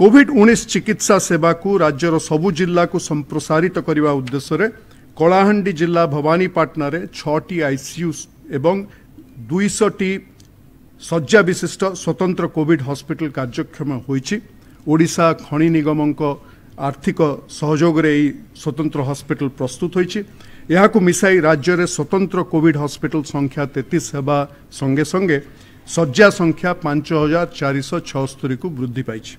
Covid উনিশ চিকিৎসা সেবাকু রাজ্যর সবু জিল্লাকু সম্প্রসারিত করা উদ্দেশ্যে কলাহান্ডি জিল্লা ভবানীপাটনার ছটি আইসিইউ এবং দুইশটি শয্যা বিশিষ্ট স্বতন্ত্র কোভিড হসপিটাল কার্যক্ষম হয়েছে ওড়িশা খনি নিগমক আর্থিক সহযোগে এই স্বতন্ত্র হসপিটাল প্রস্তুত হয়েছে ଏହାକୁ ମିଶାଇ ରାଜ୍ୟରେ ସ୍ୱତନ୍ତ୍ର କୋଭିଡ୍ ହସ୍ପିଟାଲ ସଂଖ୍ୟା ତେତିଶ ହେବା ସଙ୍ଗେ ସଙ୍ଗେ ଶଯ୍ୟା ସଂଖ୍ୟା ପାଞ୍ଚ ହଜାର ଚାରିଶହ ଛଅସ୍ତରୀକୁ ବୃଦ୍ଧି ପାଇଛି